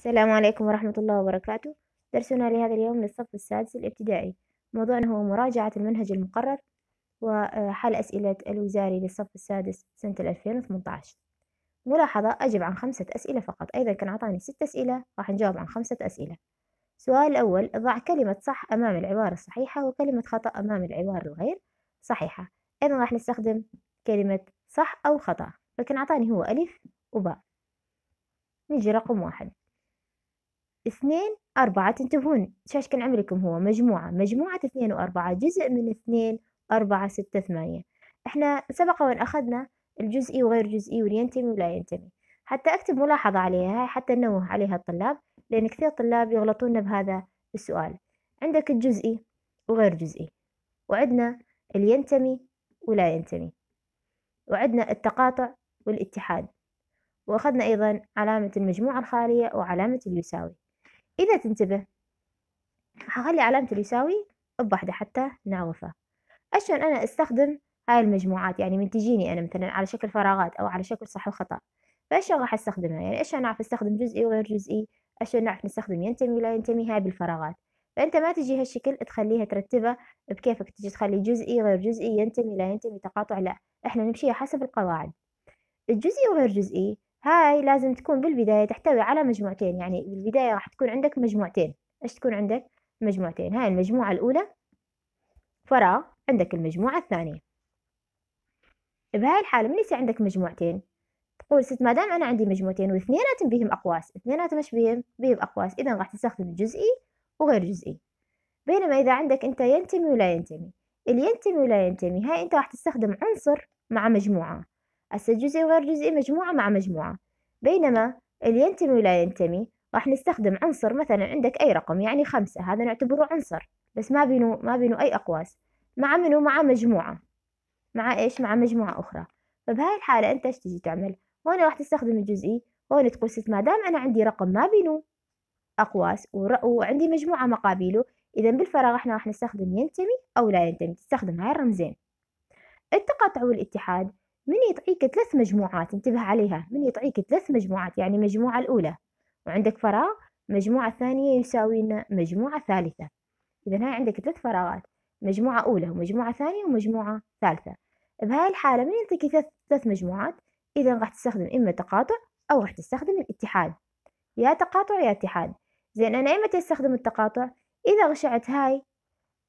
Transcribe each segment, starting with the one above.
السلام عليكم ورحمة الله وبركاته درسنا لهذا اليوم للصف السادس الابتدائي موضوعنا هو مراجعة المنهج المقرر وحل آه، أسئلة الوزاري للصف السادس سنة 2018 ملاحظة أجب عن خمسة أسئلة فقط أيضا كان أعطاني ست أسئلة راح نجاوب عن خمسة أسئلة السؤال الأول ضع كلمة صح أمام العبارة الصحيحة وكلمة خطأ أمام العبارة الغير صحيحة أيضا راح نستخدم كلمة صح أو خطأ فكان أعطاني هو ألف وباء نجي رقم واحد اثنين أربعة تنتبهون شاش كان عملكم هو مجموعة مجموعة اثنين وأربعة جزء من اثنين أربعة ستة ثمانية احنا سبق وأن أخذنا الجزئي وغير جزئي والينتمي ولا ينتمي حتى أكتب ملاحظة عليها حتى ننوه عليها الطلاب لأن كثير طلاب يغلطون بهذا السؤال عندك الجزئي وغير جزئي وعندنا الينتمي ولا ينتمي وعندنا التقاطع والاتحاد وأخذنا أيضا علامة المجموعة الخالية وعلامة اليساوي إذا تنتبه هخلي علامة اليساوي بواحدة حتى نعوفها عشان أنا أستخدم هاي المجموعات يعني من تجيني أنا مثلا على شكل فراغات أو على شكل صح وخطأ فإيش راح أستخدمها يعني إيش أنا أعرف أستخدم جزئي وغير جزئي إيش نعرف نستخدم ينتمي لا ينتمي هاي بالفراغات فأنت ما تجي هالشكل تخليها ترتبها بكيفك تجي تخلي جزئي غير جزئي ينتمي لا ينتمي تقاطع لا إحنا نمشيها حسب القواعد الجزئي وغير جزئي هاي لازم تكون بالبداية تحتوي على مجموعتين يعني بالبداية راح تكون عندك مجموعتين إيش تكون عندك مجموعتين هاي المجموعة الأولى فراغ عندك المجموعة الثانية بهاي الحالة من يصير عندك مجموعتين تقول ست ما دام أنا عندي مجموعتين واثنيناتهم بيهم أقواس اثنيناتهم إيش بيهم بيهم أقواس إذا راح تستخدم جزئي وغير جزئي بينما إذا عندك أنت ينتمي ولا ينتمي اللي ينتمي ولا ينتمي هاي أنت راح تستخدم عنصر مع مجموعة هسا جزء وغير جزء مجموعة مع مجموعة بينما اللي ينتمي ولا ينتمي راح نستخدم عنصر مثلا عندك أي رقم يعني خمسة هذا نعتبره عنصر بس ما بينه ما بينه أي أقواس مع منو مع مجموعة مع إيش مع مجموعة أخرى فبهاي الحالة أنت إيش تجي تعمل هون راح تستخدم الجزئي هون تقول ست ما دام أنا عندي رقم ما بينه أقواس وعندي مجموعة مقابله إذا بالفراغ إحنا راح نستخدم ينتمي أو لا ينتمي تستخدم هاي الرمزين التقاطع والاتحاد من يعطيك ثلاث مجموعات انتبه عليها من يعطيك ثلاث مجموعات يعني مجموعة الأولى وعندك فراغ مجموعة ثانية يساوي لنا مجموعة ثالثة إذا هاي عندك ثلاث فراغات مجموعة أولى ومجموعة ثانية ومجموعة ثالثة بهاي الحالة من يعطيك ثلاث مجموعات إذا راح تستخدم إما تقاطع أو راح تستخدم الاتحاد يا تقاطع يا اتحاد زين أنا إما تستخدم التقاطع إذا غشعت هاي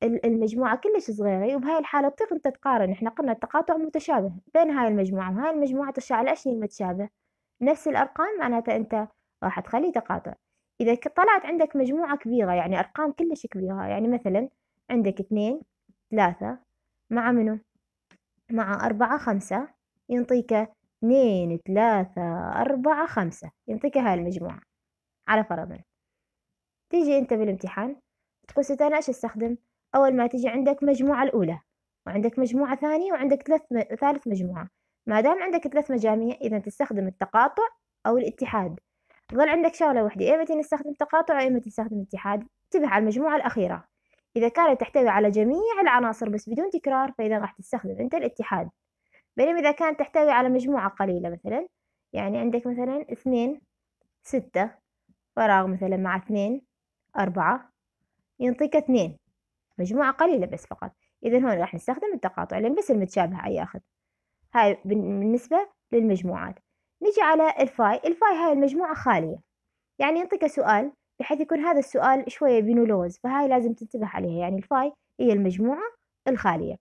المجموعة كلش صغيرة وبهاي الحالة تطيق أنت تقارن إحنا قلنا التقاطع متشابه بين هاي المجموعة وهاي المجموعة تشعل أشي المتشابه نفس الأرقام معناتها أنت راح تخلي تقاطع إذا طلعت عندك مجموعة كبيرة يعني أرقام كلش كبيرة يعني مثلا عندك اثنين ثلاثة مع منو مع أربعة خمسة ينطيك اثنين ثلاثة أربعة خمسة ينطيك هاي المجموعة على فرضا تيجي أنت بالامتحان تقول ستانا إيش أستخدم أول ما تجي عندك مجموعة الأولى وعندك مجموعة ثانية وعندك ثلاث م... ثالث مجموعة ما دام عندك ثلاث مجاميع إذا تستخدم التقاطع أو الاتحاد ظل عندك شغلة واحدة إما تستخدم تقاطع إما تستخدم اتحاد انتبه على المجموعة الأخيرة إذا كانت تحتوي على جميع العناصر بس بدون تكرار فإذا راح تستخدم أنت الاتحاد بينما إذا كانت تحتوي على مجموعة قليلة مثلا يعني عندك مثلا اثنين ستة فراغ مثلا مع اثنين أربعة ينطيك اثنين مجموعة قليلة بس فقط إذا هون راح نستخدم التقاطع لأن بس المتشابهة ياخذ هاي بالنسبة للمجموعات نجي على الفاي الفاي هاي المجموعة خالية يعني ينطيك سؤال بحيث يكون هذا السؤال شوية بينولوز فهاي لازم تنتبه عليها يعني الفاي هي المجموعة الخالية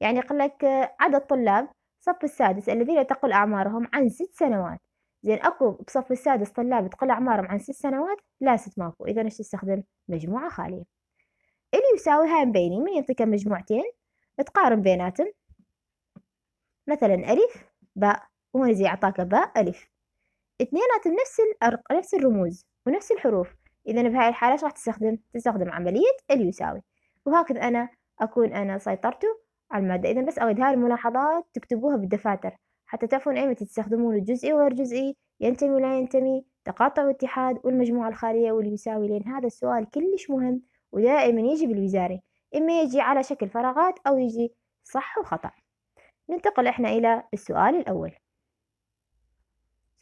يعني يقول لك آه، عدد طلاب صف السادس الذين تقل أعمارهم عن ست سنوات زين أكو بصف السادس طلاب تقل أعمارهم عن ست سنوات لا ست ماكو إذا إيش تستخدم مجموعة خالية اللي يساوي هاي مبينين من يعطيك مجموعتين تقارن بيناتهم مثلا ألف باء هو زي أعطاك باء ألف اثنيناتهم نفس الأرق نفس الرموز ونفس الحروف إذا بهاي الحالة راح تستخدم تستخدم عملية اللي يساوي وهكذا أنا أكون أنا سيطرت على المادة إذا بس أود هاي الملاحظات تكتبوها بالدفاتر حتى تعرفون أيمتى تستخدمون الجزئي وغير جزئي ينتمي ولا ينتمي تقاطع واتحاد والمجموعة الخالية واللي يساوي لأن هذا السؤال كلش مهم ودائما يجي بالوزاري إما يجي على شكل فراغات أو يجي صح وخطأ ننتقل إحنا إلى السؤال الأول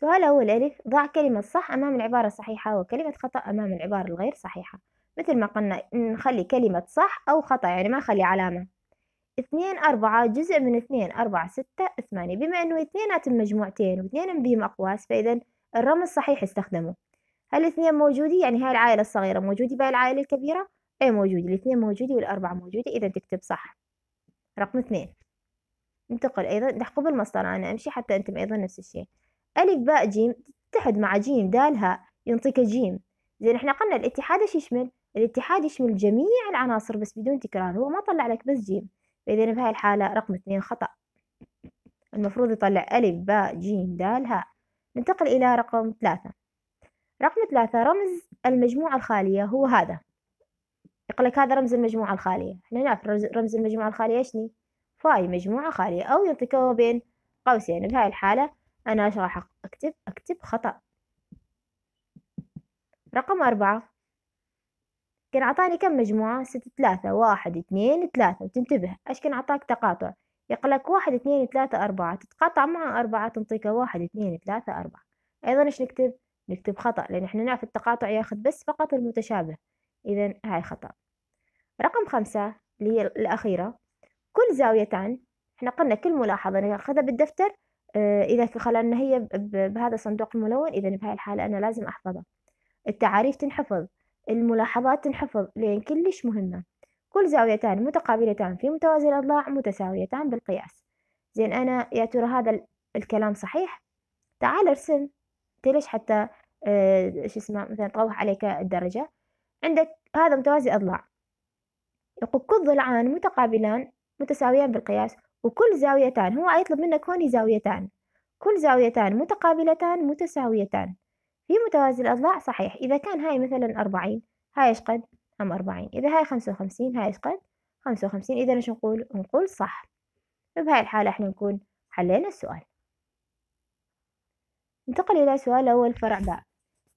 سؤال أول ألف ضع كلمة صح أمام العبارة الصحيحة وكلمة خطأ أمام العبارة الغير صحيحة مثل ما قلنا نخلي كلمة صح أو خطأ يعني ما نخلي علامة اثنين أربعة جزء من اثنين أربعة ستة ثمانية بما أنه اثنيناتهم مجموعتين واثنين بهم أقواس فإذا الرمز صحيح استخدمه هل اثنين موجودين يعني هاي العائلة الصغيرة موجودة بهاي العائلة الكبيرة اي موجود الاثنين موجودة والاربعة موجودة اذا تكتب صح رقم اثنين ننتقل ايضا نحقب المسطرة انا امشي حتى انتم ايضا نفس الشيء الف باء جيم تتحد مع جيم دالها ينطيك جيم زين احنا قلنا الاتحاد ايش يشمل الاتحاد يشمل جميع العناصر بس بدون تكرار هو ما طلع لك بس جيم فاذا بهاي الحالة رقم اثنين خطأ المفروض يطلع ألف باء جيم دالها ننتقل إلى رقم ثلاثة رقم ثلاثة رمز المجموعة الخالية هو هذا يقول لك هذا رمز المجموعة الخالية احنا نعرف رمز المجموعة الخالية شني فاي مجموعة خالية أو يعطيك بين قوسين بهاي الحالة أنا ايش راح أكتب أكتب خطأ رقم أربعة كان عطاني كم مجموعة ستة ثلاثة واحد اثنين ثلاثة وتنتبه ايش كان عطاك تقاطع يقول لك واحد اثنين ثلاثة أربعة تتقاطع مع أربعة تنطيك واحد اثنين ثلاثة أربعة أيضا ايش نكتب نكتب خطأ لأن احنا نعرف التقاطع ياخذ بس فقط المتشابه إذا هاي خطأ رقم خمسة اللي هي الأخيرة كل زاويتان احنا قلنا كل ملاحظة ناخذها بالدفتر آه، إذا خلى أن هي بهذا الصندوق الملون إذا بهاي الحالة أنا لازم أحفظها التعاريف تنحفظ الملاحظات تنحفظ لأن كلش مهمة كل زاويتان متقابلتان في متوازي الأضلاع متساويتان بالقياس زين أنا يا ترى هذا الكلام صحيح تعال ارسم أنت ليش حتى آه، شو اسمه مثلا تروح عليك الدرجة عندك هذا متوازي أضلاع يقول كل ضلعان متقابلان متساويان بالقياس وكل زاويتان هو يطلب منك هوني زاويتان كل زاويتان متقابلتان متساويتان في متوازي الأضلاع صحيح إذا كان هاي مثلا أربعين هاي إيش قد أم أربعين إذا هاي خمسة وخمسين هاي إيش قد خمسة وخمسين إذا إيش نقول نقول صح بهاي الحالة إحنا نكون حلينا السؤال ننتقل إلى سؤال أول فرع باء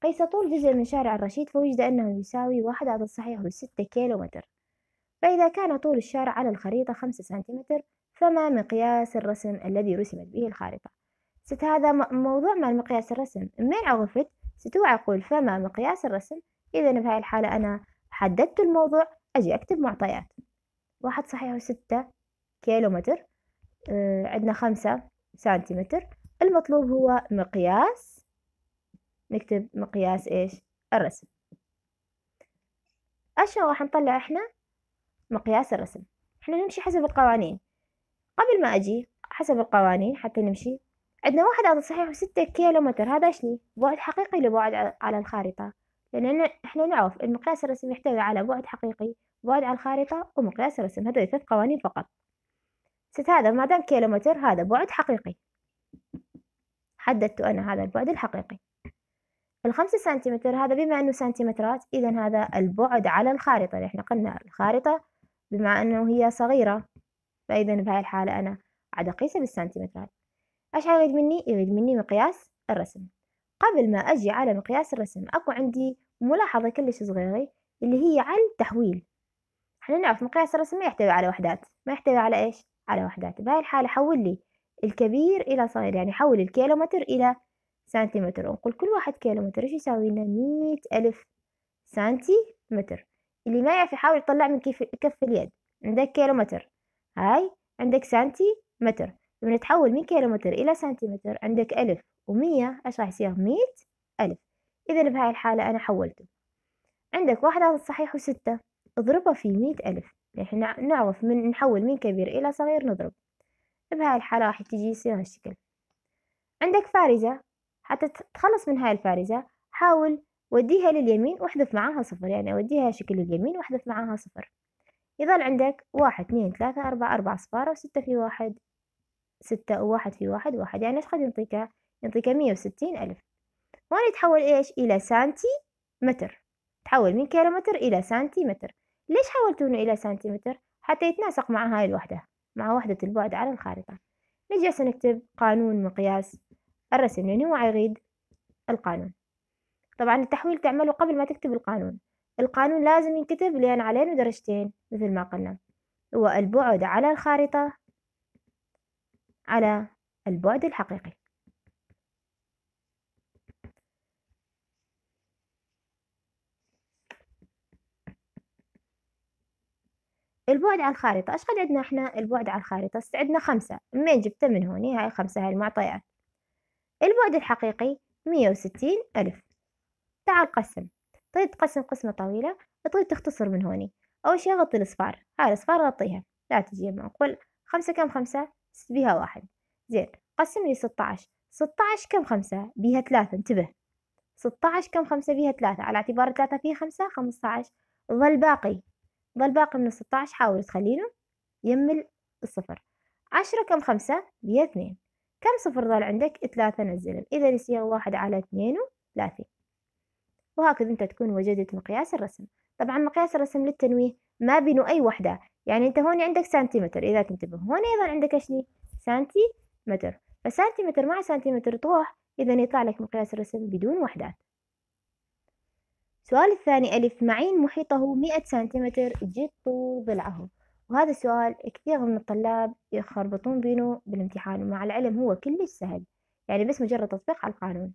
قيس طول جزء من شارع الرشيد فوجد أنه يساوي واحد عدد صحيح ستة كيلو متر فإذا كان طول الشارع على الخريطة خمسة سنتيمتر فما مقياس الرسم الذي رسمت به الخارطة ست هذا موضوع مع مقياس الرسم من عرفت ستوع أقول فما مقياس الرسم إذا في هاي الحالة أنا حددت الموضوع أجي أكتب معطيات واحد صحيح ستة كيلو متر آه، عندنا خمسة سنتيمتر المطلوب هو مقياس نكتب مقياس إيش الرسم أشياء راح نطلع إحنا مقياس الرسم إحنا نمشي حسب القوانين قبل ما أجي حسب القوانين حتى نمشي عندنا واحد عدد صحيح وستة كيلو متر هذا إيش لي بعد حقيقي لبعد على الخارطة لأن إحنا نعرف المقياس الرسم يحتوي على بعد حقيقي بعد على الخارطة ومقياس الرسم هذول ثلاث قوانين فقط ست هذا ما دام كيلو متر هذا بعد حقيقي حددت أنا هذا البعد الحقيقي الخمسة سنتيمتر هذا بما أنه سنتيمترات إذا هذا البعد على الخارطة اللي إحنا قلنا الخارطة بما أنه هي صغيرة فإذا بهاي الحالة أنا عاد أقيسها بالسنتيمترات إيش يريد مني؟ يريد مني مقياس الرسم قبل ما أجي على مقياس الرسم أكو عندي ملاحظة كلش صغيرة اللي هي على التحويل احنا نعرف مقياس الرسم ما يحتوي على وحدات ما يحتوي على إيش؟ على وحدات بهاي الحالة حول لي الكبير إلى صغير يعني حول الكيلومتر إلى سنتيمتر ونقول كل واحد كيلومتر ايش يساوي لنا مية ألف سنتيمتر اللي ما يعرف يحاول يطلع من كف, كف اليد عندك كيلومتر هاي عندك سنتيمتر لما تحول من كيلومتر إلى سنتيمتر عندك ألف ومية ايش راح يصير مية ألف إذا بهاي الحالة أنا حولته عندك واحد على الصحيح وستة اضربها في مية ألف نحن يعني نعرف من نحول من كبير إلى صغير نضرب بهاي الحالة راح تجي يصير هالشكل عندك فارزة حتى تتخلص من هاي الفارزة حاول وديها لليمين واحذف معاها صفر يعني وديها شكل اليمين واحذف معاها صفر يظل عندك واحد اثنين ثلاثة أربعة أربعة صفارة وستة في واحد ستة وواحد في واحد واحد يعني ايش قد ينطيك ينطيك مية وستين ألف هون يتحول ايش إلى سانتي متر تحول من كيلومتر إلى سانتي متر ليش حولتونه إلى متر حتى يتناسق مع هاي الوحدة مع وحدة البعد على الخارطة نجي هسه نكتب قانون مقياس الرسم يعني هو عيغيد القانون طبعا التحويل تعمله قبل ما تكتب القانون القانون لازم ينكتب لأن عليه درجتين مثل ما قلنا هو البعد على الخارطة على البعد الحقيقي البعد على الخارطة ايش قد عندنا احنا البعد على الخارطة عندنا خمسة منين جبتها من هوني هاي خمسة هاي المعطيات البعد الحقيقي مية وستين ألف تعال قسم تريد تقسم قسمة طويلة تريد تختصر من هوني أول شي غطي الأصفار هاي الأصفار غطيها لا تجي معقول خمسة كم خمسة بيها واحد زين قسم لي ستة عشر ستة عشر كم خمسة بيها ثلاثة انتبه ستة عشر كم خمسة بيها ثلاثة على اعتبار ثلاثة فيها خمسة خمسة عشر ظل باقي ظل باقي من ستة عشر حاول تخلينه يم الصفر عشرة كم خمسة بيها اثنين كم صفر ظل عندك ثلاثة نزلهم إذا يصير واحد على اثنين وثلاثين وهكذا أنت تكون وجدت مقياس الرسم طبعا مقياس الرسم للتنويه ما بينه أي وحدة يعني أنت هون عندك سنتيمتر إذا تنتبه هون أيضا عندك أشني سنتيمتر فسنتيمتر مع سنتيمتر تروح إذا يطلع لك مقياس الرسم بدون وحدات السؤال الثاني ألف معين محيطه مئة سنتيمتر جد طول ضلعه وهذا السؤال كثير من الطلاب يخربطون بينه بالامتحان ومع العلم هو كلش سهل يعني بس مجرد تطبيق على القانون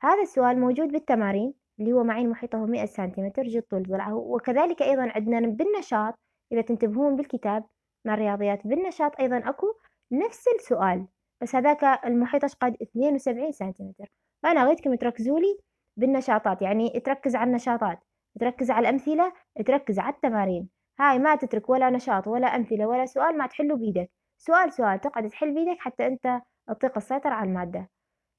هذا السؤال موجود بالتمارين اللي هو معين محيطه 100 سنتيمتر جد طول ضلعه وكذلك أيضا عندنا بالنشاط إذا تنتبهون بالكتاب مع الرياضيات بالنشاط أيضا أكو نفس السؤال بس هذاك المحيط أشقد 72 سنتيمتر فأنا أريدكم تركزوا لي بالنشاطات يعني تركز على النشاطات تركز على الأمثلة تركز على التمارين هاي ما تترك ولا نشاط ولا أمثلة ولا سؤال ما تحله بيدك سؤال سؤال تقعد تحل بيدك حتى أنت تطيق السيطرة على المادة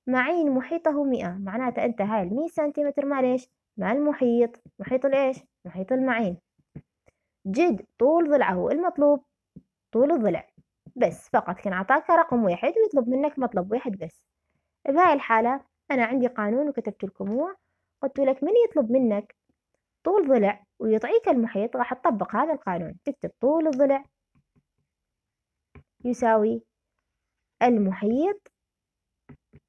معين محيطه مئة معناته أنت هاي المية سنتيمتر مع ليش مع المحيط محيط الإيش محيط المعين جد طول ضلعه المطلوب طول الضلع بس فقط كان عطاك رقم واحد ويطلب منك مطلب واحد بس بهاي الحالة أنا عندي قانون وكتبت لكم هو قلت لك من يطلب منك طول ضلع ويعطيك المحيط راح تطبق هذا القانون تكتب طول الضلع يساوي المحيط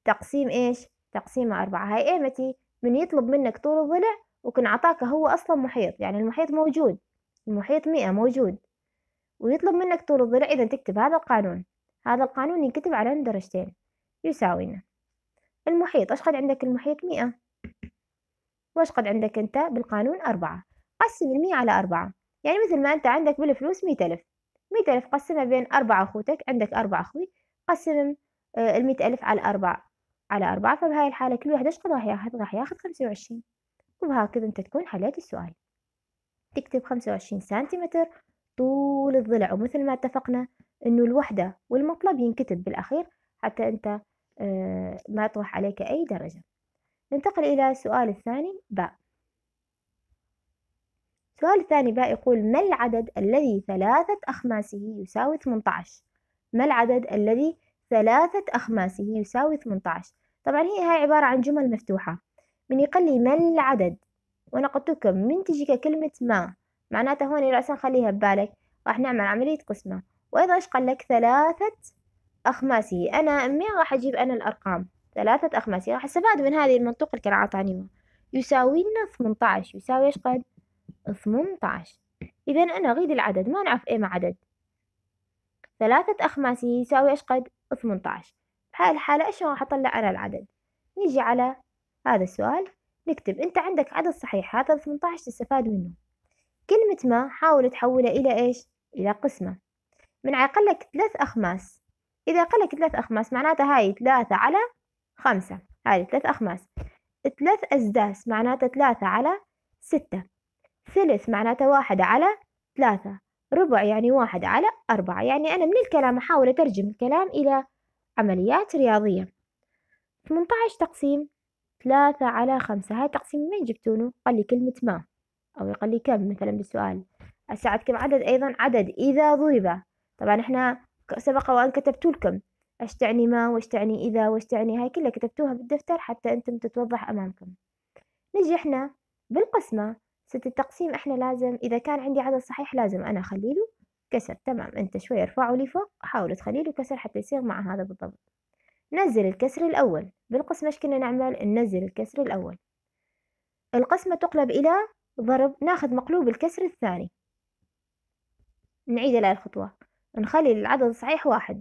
تقسيم إيش تقسيم أربعة هاي قيمتي من يطلب منك طول الضلع وكن عطاك هو أصلا محيط يعني المحيط موجود المحيط مئة موجود ويطلب منك طول الضلع إذا تكتب هذا القانون هذا القانون ينكتب على درجتين يساوينا المحيط أشقد عندك المحيط مئة وأشقد عندك أنت بالقانون أربعة قسم المية على أربعة يعني مثل ما أنت عندك بالفلوس مية ألف مية ألف قسمها بين أربعة أخوتك عندك أربعة أخوي قسم آه، المية ألف على أربعة على أربعة فبهاي الحالة كل واحد إيش راح ياخذ راح ياخذ خمسة وعشرين وبهكذا أنت تكون حليت السؤال تكتب خمسة وعشرين سنتيمتر طول الضلع ومثل ما اتفقنا إنه الوحدة والمطلب ينكتب بالأخير حتى أنت آه، ما يطرح عليك أي درجة ننتقل إلى السؤال الثاني باء السؤال الثاني بقى يقول ما العدد الذي ثلاثة أخماسه يساوي 18 ما العدد الذي ثلاثة أخماسه يساوي 18 طبعا هي هاي عبارة عن جمل مفتوحة من يقلي لي ما العدد وأنا قلت لكم من تجيك كلمة ما معناتها هون رأسا خليها ببالك راح نعمل عملية قسمة وأيضا إيش قال لك ثلاثة أخماسه أنا مين راح أجيب أنا الأرقام ثلاثة أخماسه راح أستفاد من هذه المنطوق اللي كان عطاني يساوي لنا 18 يساوي إيش قد ثمنتاش إذا أنا أريد العدد ما نعرف إيه مع عدد ثلاثة أخماس يساوي إيش قد ثمنتاش بهاي الحالة إيش راح أطلع أنا العدد نيجي على هذا السؤال نكتب أنت عندك عدد صحيح هذا ثمنتاش تستفاد منه كلمة ما حاول تحولها إلى إيش إلى قسمة من عقل لك ثلاث أخماس إذا قال لك ثلاث أخماس معناتها هاي ثلاثة على خمسة هاي ثلاث أخماس ثلاث أسداس معناتها ثلاثة على ستة ثلث معناته واحد على ثلاثة ربع يعني واحد على أربعة يعني أنا من الكلام أحاول أترجم الكلام إلى عمليات رياضية 18 تقسيم ثلاثة على خمسة هاي تقسيم من جبتونه قال لي كلمة ما أو يقال لي كم مثلا بالسؤال أساعد كم عدد أيضا عدد إذا ضرب طبعا إحنا سبق وأن كتبت لكم إيش تعني ما وإيش تعني إذا وإيش تعني هاي كلها كتبتوها بالدفتر حتى أنتم تتوضح أمامكم نجي إحنا بالقسمة ست التقسيم احنا لازم اذا كان عندي عدد صحيح لازم انا اخلي له كسر تمام انت شوي ارفعه لفوق حاول تخلي له كسر حتى يصير مع هذا بالضبط نزل الكسر الاول بالقسمة ايش كنا نعمل ننزل الكسر الاول القسمة تقلب الى ضرب ناخذ مقلوب الكسر الثاني نعيد الخطوة نخلي العدد الصحيح واحد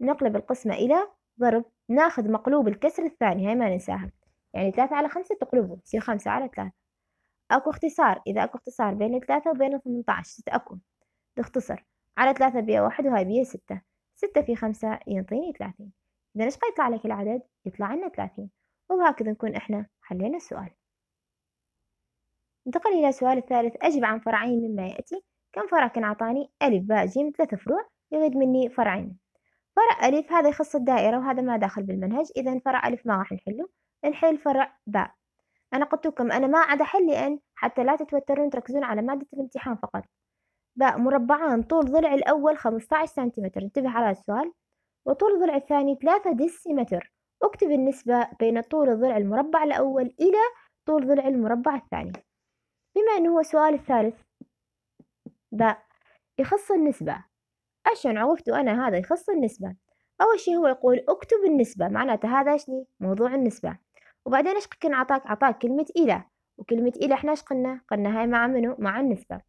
نقلب القسمة إلى ضرب ناخذ مقلوب الكسر الثاني هاي ما ننساها يعني ثلاثة على خمسة تقلبه يصير خمسة على ثلاثة أكو اختصار إذا أكو اختصار بين الثلاثة وبين الثمنة ستة أكو تختصر على ثلاثة بيا واحد وهاي بيا ستة ستة في خمسة ينطيني ثلاثين إذا إيش يطلع لك العدد يطلع لنا ثلاثين وهكذا نكون إحنا حلينا السؤال ننتقل إلى السؤال الثالث أجب عن فرعين مما يأتي كم فرع كان عطاني ألف باء جيم ثلاثة فروع يغيد مني فرعين فرع ألف هذا يخص الدائرة وهذا ما داخل بالمنهج إذا فرع ألف ما راح نحله نحل فرع باء أنا قلتلكم أنا ما عاد أحل لأن حتى لا تتوترون تركزون على مادة الامتحان فقط باء مربعان طول ضلع الأول 15 سنتيمتر انتبه على السؤال وطول الضلع الثاني 3 دسيمتر اكتب النسبة بين طول الضلع المربع الأول إلى طول ضلع المربع الثاني بما أنه هو السؤال الثالث باء يخص النسبة عشان عرفت أنا هذا يخص النسبة أول شي هو يقول اكتب النسبة معناته هذا شني موضوع النسبة وبعدين اش كان عطاك عطاك كلمه الى وكلمه الى احنا اش قلنا قلنا هاي مع منو مع النسبه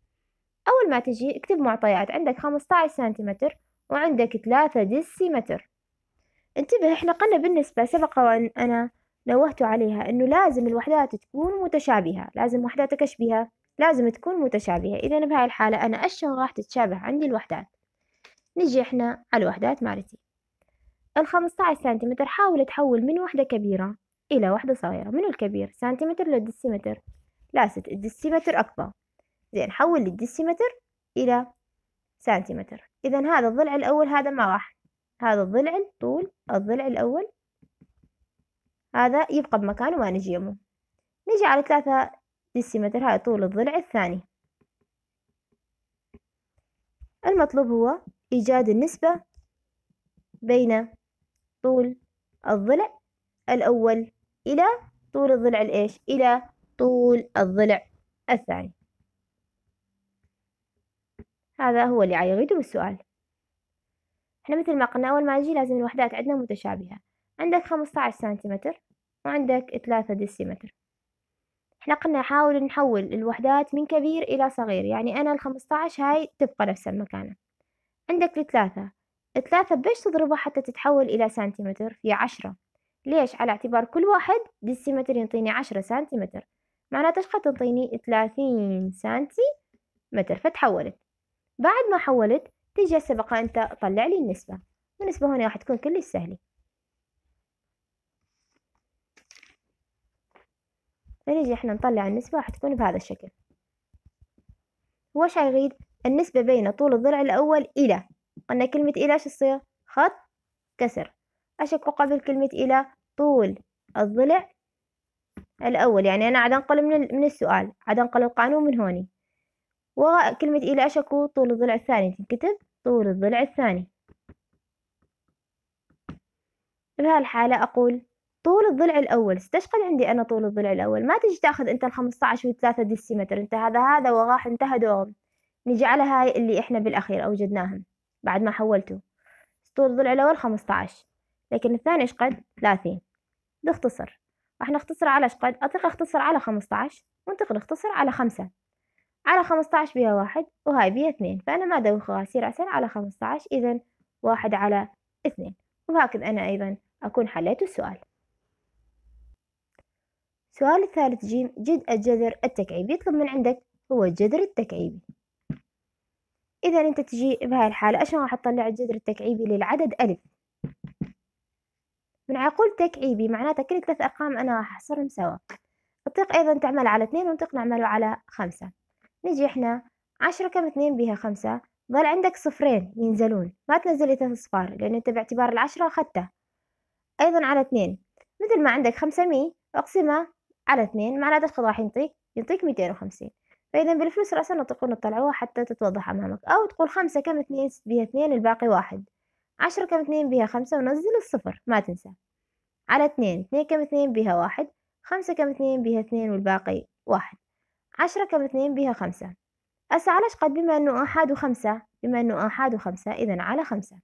اول ما تجي اكتب معطيات عندك 15 سنتيمتر وعندك 3 دسيمتر انتبه احنا قلنا بالنسبه سبق وأن أنا نوهت عليها انه لازم الوحدات تكون متشابهه لازم وحداتك اشبهها لازم تكون متشابهة إذا بهاي الحالة أنا أشهر راح تتشابه عندي الوحدات نجي إحنا على الوحدات مالتي الخمسة عشر سنتيمتر حاول تحول من وحدة كبيرة إلى واحدة صغيرة من الكبير سنتيمتر للدسيمتر لا ست الدسيمتر أكبر زين حول الدسيمتر إلى سنتيمتر إذا هذا الضلع الأول هذا ما راح هذا الضلع طول الضلع الأول هذا يبقى بمكانه ما نجيمه نجي على ثلاثة دسيمتر هذا طول الضلع الثاني المطلوب هو إيجاد النسبة بين طول الضلع الأول إلى طول الضلع الإيش إلى طول الضلع الثاني هذا هو اللي يريده بالسؤال احنا مثل ما قلنا أول ما نجي لازم الوحدات عندنا متشابهة عندك خمسة عشر سنتيمتر وعندك ثلاثة دسيمتر احنا قلنا حاول نحول الوحدات من كبير إلى صغير يعني أنا الخمسة عشر هاي تبقى نفس المكانة عندك الثلاثة الثلاثة بيش تضربها حتى تتحول إلى سنتيمتر هي عشرة ليش على اعتبار كل واحد ديسيمتر ينطيني عشرة سنتيمتر معناتها ايش تنطيني ثلاثين سنتي متر فتحولت بعد ما حولت تجي هسه بقى انت طلع لي النسبة والنسبة هنا راح تكون كلش سهلة فنجي احنا نطلع النسبة راح تكون بهذا الشكل وش يريد النسبة بين طول الضلع الأول إلى قلنا كلمة إلى شو تصير خط كسر أشكو قبل كلمة إلى طول الضلع الأول يعني أنا عاد أنقل من, من السؤال عاد أنقل القانون من هوني وكلمة إلى أشكو طول الضلع الثاني تنكتب طول الضلع الثاني في هالحالة أقول طول الضلع الأول استشقد عندي أنا طول الضلع الأول ما تجي تأخذ أنت الخمسة عشر والثلاثة ديسيمتر أنت هذا هذا وراح انتهى دوم على هاي اللي إحنا بالأخير أوجدناهم بعد ما حولته طول الضلع الأول خمسة عشر لكن الثاني إيش قد ثلاثين نختصر راح نختصر على شقد أطيق أختصر على 15 عشر وانتقل اختصر على خمسة على 15 بها واحد وهاي بها اثنين فأنا ما أدوي غاسي عسل على 15 إذا واحد على اثنين وهكذا أنا أيضا أكون حليت السؤال سؤال الثالث جيم جد الجذر التكعيبي يطلب من عندك هو الجذر التكعيبي إذا أنت تجي بهاي الحالة أشلون راح تطلع الجذر التكعيبي للعدد ألف من عقول تكعيبي معناتها كل ثلاث أرقام أنا راح أحصرهم سوا الطيق أيضا تعمل على اثنين ونطيق نعمله على خمسة نجي إحنا عشرة كم اثنين بها خمسة ظل عندك صفرين ينزلون ما تنزل ثلاث أصفار لأن أنت باعتبار العشرة أخذته أيضا على اثنين مثل ما عندك خمسمية أقسمها على اثنين معناته ايش راح ينطيك ينطيك ميتين وخمسين فإذا بالفلوس رأسا تقول تطلعوها حتى تتوضح أمامك أو تقول خمسة كم اثنين ست بها اثنين الباقي واحد عشرة كم اثنين بيها خمسة ونزل الصفر ما تنسى على اثنين اثنين كم اثنين بيها واحد خمسة كم اثنين بيها اثنين والباقي واحد عشرة كم اثنين بيها خمسة أسعى على قد بما أنه أحد وخمسة بما أنه أحد وخمسة إذا على خمسة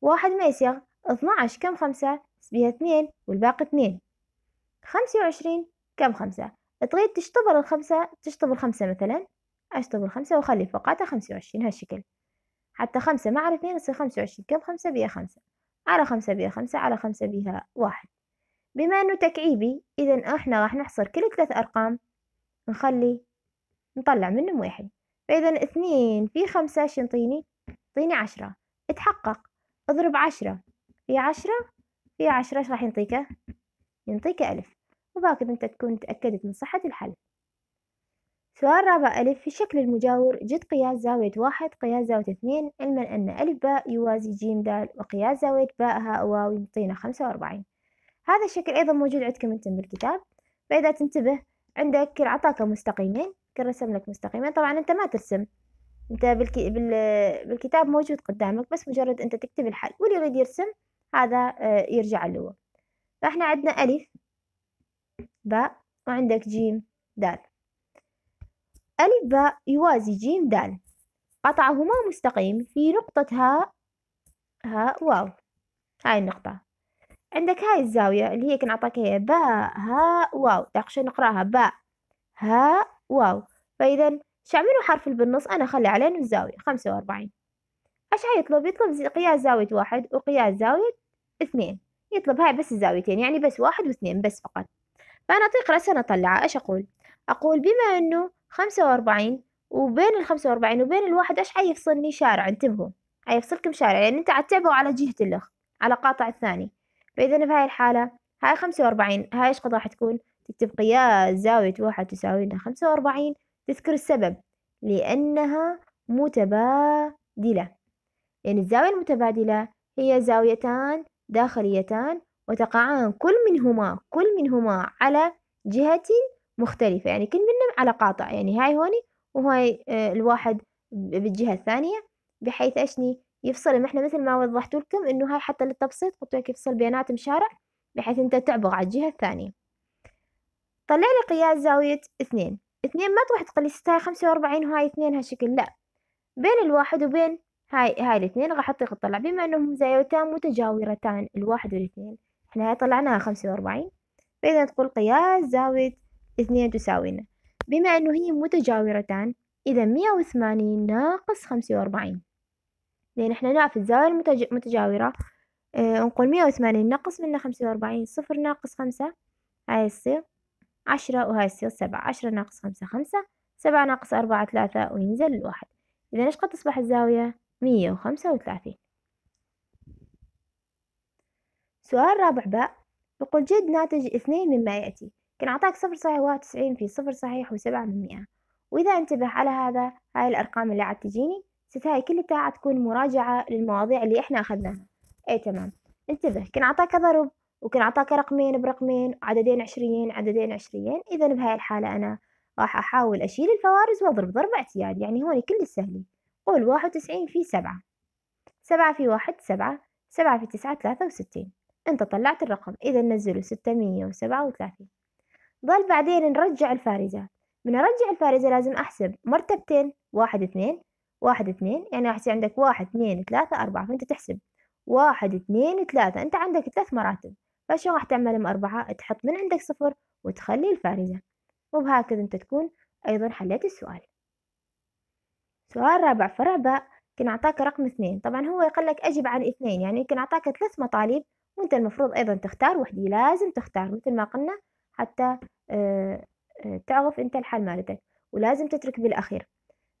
واحد ما يسيغ عشر كم خمسة بيها اثنين والباقي اثنين خمسة وعشرين كم خمسة تغير تشطب الخمسة تشطب الخمسة مثلا أشطب الخمسة وأخلي فقاعتها خمسة وعشرين هالشكل حتى خمسة مع اثنين يصير خمسة وعشرين كم خمسة بيها خمسة على خمسة بيها خمسة على خمسة بيها واحد بما انه تكعيبي اذا احنا راح نحصر كل ثلاث ارقام نخلي نطلع منهم واحد فاذا اثنين في خمسة شو ينطيني يعطيني عشرة اتحقق اضرب عشرة في عشرة في عشرة ايش راح ينطيك ينطيك ألف وبهكذا أنت تكون تأكدت من صحة الحل سؤال رابع ألف في الشكل المجاور جد قياس زاوية واحد قياس زاوية اثنين علما أن ألف باء يوازي جيم دال وقياس زاوية باءها واو يعطينا خمسة وأربعين هذا الشكل أيضا موجود عندكم أنتم بالكتاب فإذا تنتبه عندك عطاك مستقيمين كل رسم لك مستقيمين طبعا أنت ما ترسم أنت بالك- بال... بالكتاب موجود قدامك بس مجرد أنت تكتب الحل واللي يريد يرسم هذا آه، يرجع له فإحنا عندنا ألف باء وعندك جيم دال ألف باء يوازي جيم دال قطعهما مستقيم في نقطة هاء هاء واو هاي النقطة عندك هاي الزاوية اللي هي كان عطاك هي باء هاء واو دقشة نقراها باء هاء واو فإذا شعملوا حرف بالنص أنا خلي عليه الزاوية خمسة وأربعين ايش حيطلب يطلب قياس زاوية واحد وقياس زاوية اثنين يطلب هاي بس الزاويتين يعني بس واحد واثنين بس فقط فأنا أعطيك رسمة أطلعه ايش أقول أقول بما أنه خمسة وأربعين وبين الخمسة وأربعين وبين الواحد إيش حيفصلني شارع انتبهوا حيفصلكم شارع يعني أنت عتعبه على جهة الأخ على قاطع الثاني فإذا في هاي الحالة هاي خمسة وأربعين هاي إيش قد راح تكون تكتب قياس زاوية واحد تساوي لنا خمسة وأربعين تذكر السبب لأنها متبادلة يعني الزاوية المتبادلة هي زاويتان داخليتان وتقعان كل منهما كل منهما على جهة مختلفة يعني كل منهم على قاطع يعني هاي هوني وهاي آه، الواحد بالجهة الثانية بحيث أشني يفصلهم احنا مثل ما وضحت لكم انه هاي حتى للتبسيط قلت لك يفصل بيناتهم شارع بحيث انت تعبغ على الجهة الثانية طلع لي قياس زاوية اثنين اثنين ما تروح تقلي هاي خمسة واربعين وهاي اثنين هالشكل لا بين الواحد وبين هاي هاي الاثنين راح اطيق اطلع بما انهم زاويتان متجاورتان الواحد والاثنين احنا هاي طلعناها خمسة واربعين فاذا تقول قياس زاوية اثنين تساوينا بما أنه هي متجاورتان إذا مية وثمانين ناقص خمسة وأربعين لأن إحنا نعرف الزاوية المتجاورة آه نقول مية وثمانين ناقص منها خمسة وأربعين صفر ناقص خمسة هاي يصير عشرة وهاي يصير سبعة عشرة ناقص خمسة خمسة سبعة ناقص أربعة ثلاثة وينزل الواحد إذا إيش قد تصبح الزاوية مية وخمسة وثلاثين سؤال رابع باء يقول جد ناتج اثنين مما يأتي كان أعطاك صفر صحيح واحد وتسعين في صفر صحيح وسبعة من مئة وإذا انتبه على هذا هاي الأرقام اللي عاد تجيني هاي كلها تكون مراجعة للمواضيع اللي إحنا أخذناها أي تمام انتبه كان أعطاك ضرب وكان أعطاك رقمين برقمين عددين عشريين عددين عشريين إذا بهاي الحالة أنا راح أحاول أشيل الفوارز وأضرب ضرب اعتيادي يعني هون كل السهل قول واحد وتسعين في سبعة سبعة في واحد سبعة سبعة في تسعة ثلاثة وستين أنت طلعت الرقم إذا نزلوا ستمية وسبعة وثلاثين ظل بعدين نرجع الفارزة، من أرجع الفارزة لازم أحسب مرتبتين واحد اثنين واحد اثنين يعني راح عندك واحد اثنين ثلاثة أربعة فأنت تحسب واحد اثنين ثلاثة أنت عندك ثلاث مراتب فشو راح تعمل أربعة تحط من عندك صفر وتخلي الفارزة وبهكذا أنت تكون أيضا حليت السؤال سؤال رابع فرع باء كان أعطاك رقم اثنين طبعا هو يقول لك أجب عن اثنين يعني كان أعطاك ثلاث مطالب وأنت المفروض أيضا تختار وحدي لازم تختار مثل ما قلنا حتى آه، آه، تعرف أنت الحل مالتك ولازم تترك بالأخير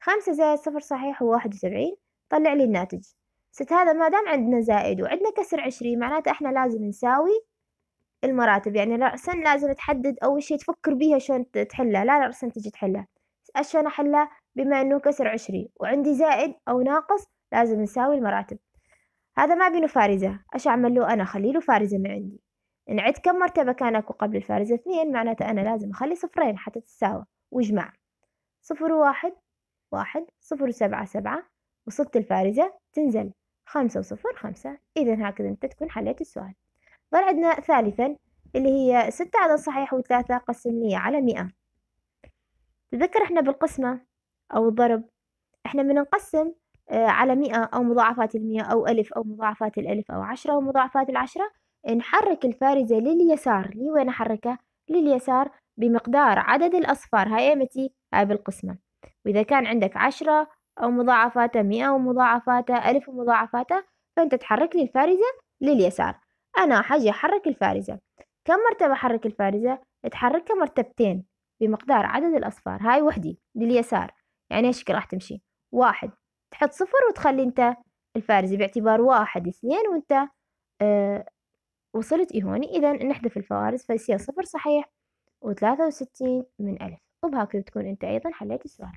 خمسة زائد صفر صحيح هو واحد وسبعين طلع لي الناتج ست هذا ما دام عندنا زائد وعندنا كسر عشرين معناته احنا لازم نساوي المراتب يعني رأسا لازم تحدد أول شي تفكر بيها شلون تحلها لا رأسا تجي تحلها عشان أحلها بما أنه كسر عشري وعندي زائد أو ناقص لازم نساوي المراتب هذا ما بينه فارزة أش أعمل له أنا أخلي له فارزة من عندي نعد كم مرتبة كان أكو قبل الفارز اثنين معناته أنا لازم أخلي صفرين حتى تتساوى واجمع صفر واحد واحد صفر سبعة سبعة وصلت الفارزة تنزل خمسة وصفر خمسة إذا هكذا أنت تكون حليت السؤال ظل عندنا ثالثا اللي هي ستة عدد صحيح وثلاثة قسم مية على مئة تذكر احنا بالقسمة أو الضرب احنا بنقسم آه، على مئة أو مضاعفات المئة أو ألف أو مضاعفات الألف أو عشرة ومضاعفات العشرة نحرك الفارزة لليسار لي وين أحركها لليسار بمقدار عدد الأصفار هاي متي هاي بالقسمة وإذا كان عندك عشرة أو مضاعفاتها مئة ومضاعفاتها ألف ومضاعفاتها فأنت تحرك لي الفارزة لليسار أنا حاجي أحرك الفارزة كم مرتبة أحرك الفارزة؟ تحركها مرتبتين بمقدار عدد الأصفار هاي وحدي لليسار يعني ايش راح تمشي واحد تحط صفر وتخلي انت الفارزة باعتبار واحد اثنين وانت اه وصلت إهوني إذا نحذف الفوارس فيصير صفر صحيح وثلاثة وستين من ألف وبهكذا تكون أنت أيضا حليت السؤال